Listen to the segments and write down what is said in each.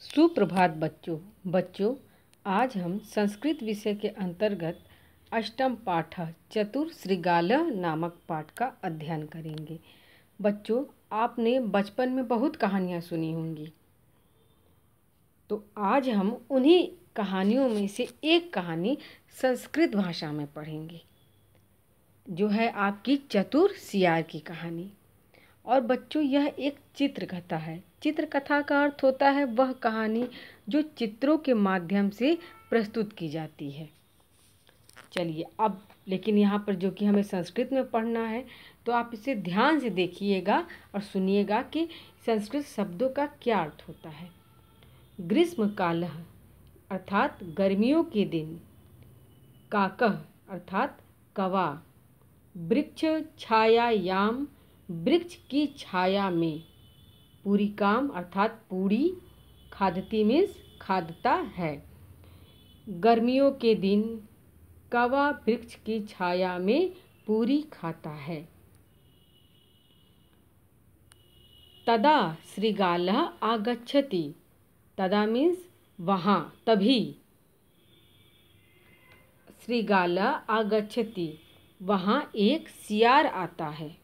सुप्रभात बच्चों बच्चों आज हम संस्कृत विषय के अंतर्गत अष्टम पाठ चतुर श्रीगाल नामक पाठ का अध्ययन करेंगे बच्चों आपने बचपन में बहुत कहानियाँ सुनी होंगी तो आज हम उन्हीं कहानियों में से एक कहानी संस्कृत भाषा में पढ़ेंगे जो है आपकी चतुर सियार की कहानी और बच्चों यह एक चित्र कथा है चित्र कथा का अर्थ होता है वह कहानी जो चित्रों के माध्यम से प्रस्तुत की जाती है चलिए अब लेकिन यहाँ पर जो कि हमें संस्कृत में पढ़ना है तो आप इसे ध्यान से देखिएगा और सुनिएगा कि संस्कृत शब्दों का क्या अर्थ होता है ग्रीष्म काल अर्थात गर्मियों के दिन काकह अर्थात कवा वृक्ष छायायाम वृक्ष की छाया में पूरी काम अर्थात पूरी खादती मीन्स खादता है गर्मियों के दिन कवा वृक्ष की छाया में पूरी खाता है तदा श्रीगाल आगछति तदा मीन्स वहाँ तभी श्रीगाल आगछति वहाँ एक सियार आता है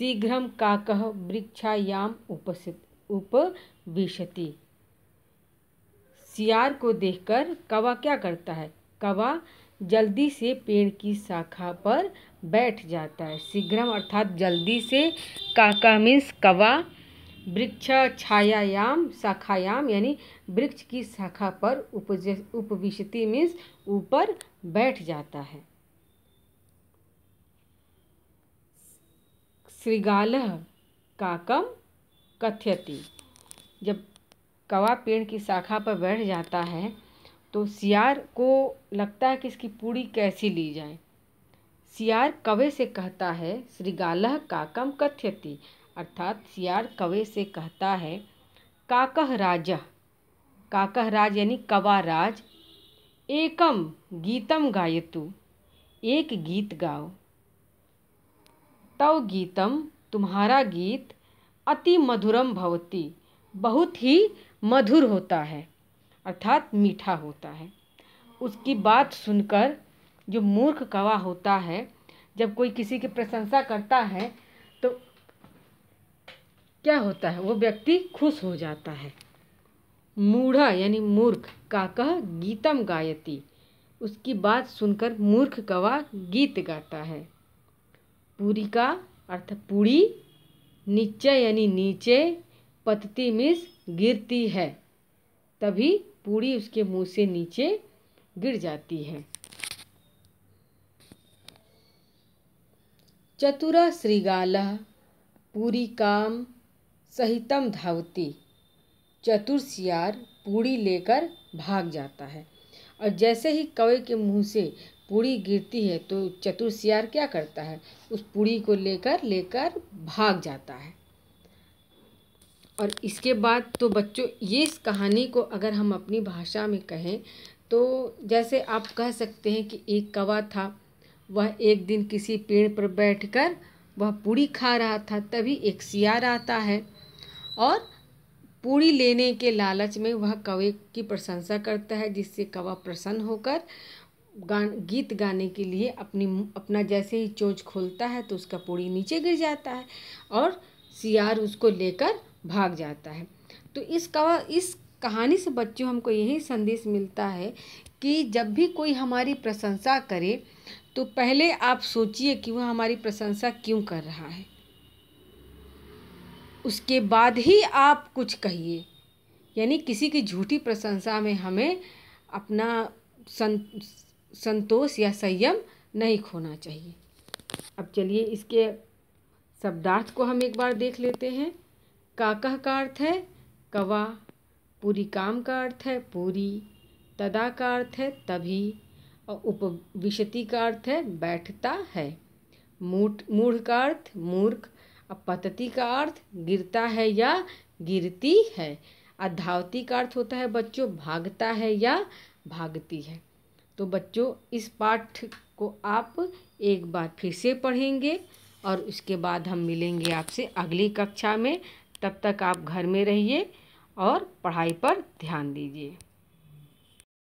शीघ्रं काकः वृक्षायाम उपस्थित उपविशति सियार को देखकर कवा क्या करता है कवा जल्दी से पेड़ की शाखा पर बैठ जाता है शीघ्रम अर्थात जल्दी से काका मीन्स कवा वृक्ष छायायाम शाखायाम यानी वृक्ष की शाखा पर उपज उपविशति मीन्स ऊपर बैठ जाता है श्रीगाल काकम कथ्यति जब कवा पेड़ की शाखा पर बैठ जाता है तो सियार को लगता है कि इसकी पूड़ी कैसी ली जाए सियार कवे से कहता है श्रीगालह काकम कथ्यति अर्थात सियार कवे से कहता है काकह राज काकह राज यानी कवा राज एकम गीतम गायतु एक गीत गाओ तव गीतम तुम्हारा गीत अति मधुरम भवती बहुत ही मधुर होता है अर्थात मीठा होता है उसकी बात सुनकर जो मूर्ख कवा होता है जब कोई किसी की प्रशंसा करता है तो क्या होता है वो व्यक्ति खुश हो जाता है मूढ़ा यानी मूर्ख का कह गीतम गायती उसकी बात सुनकर मूर्ख कवा गीत गाता है पूरी का अर्थ पूरी नीचे यानी नीचे पतती मिस गिरती है तभी पूरी उसके मुंह से नीचे गिर जाती है चतुरा श्रीगाला पूरी काम सहितम धावती चतुर सियार पूड़ी लेकर भाग जाता है और जैसे ही कवे के मुंह से पूड़ी गिरती है तो चतुर सियार क्या करता है उस पूड़ी को लेकर लेकर भाग जाता है और इसके बाद तो बच्चों ये इस कहानी को अगर हम अपनी भाषा में कहें तो जैसे आप कह सकते हैं कि एक कवा था वह एक दिन किसी पेड़ पर बैठकर वह पूड़ी खा रहा था तभी एक सियार आता है और पूड़ी लेने के लालच में वह कवे की प्रशंसा करता है जिससे कवा प्रसन्न होकर गान गीत गाने के लिए अपनी अपना जैसे ही चोंच खोलता है तो उसका पूड़ी नीचे गिर जाता है और सियार उसको लेकर भाग जाता है तो इस कवा इस कहानी से बच्चों हमको यही संदेश मिलता है कि जब भी कोई हमारी प्रशंसा करे तो पहले आप सोचिए कि वह हमारी प्रशंसा क्यों कर रहा है उसके बाद ही आप कुछ कहिए यानी किसी की झूठी प्रशंसा में हमें अपना सं संतोष या संयम नहीं खोना चाहिए अब चलिए इसके शब्दार्थ को हम एक बार देख लेते हैं काकह का अर्थ है कवा पूरी काम का अर्थ है पूरी तदा का अर्थ है तभी और उपविशति का अर्थ है बैठता है मूठ मूढ़ का अर्थ मूर्ख और पतती का अर्थ गिरता है या गिरती है अधावती का अर्थ होता है बच्चों भागता है या भागती है तो बच्चों इस पाठ को आप एक बार फिर से पढ़ेंगे और उसके बाद हम मिलेंगे आपसे अगली कक्षा में तब तक आप घर में रहिए और पढ़ाई पर ध्यान दीजिए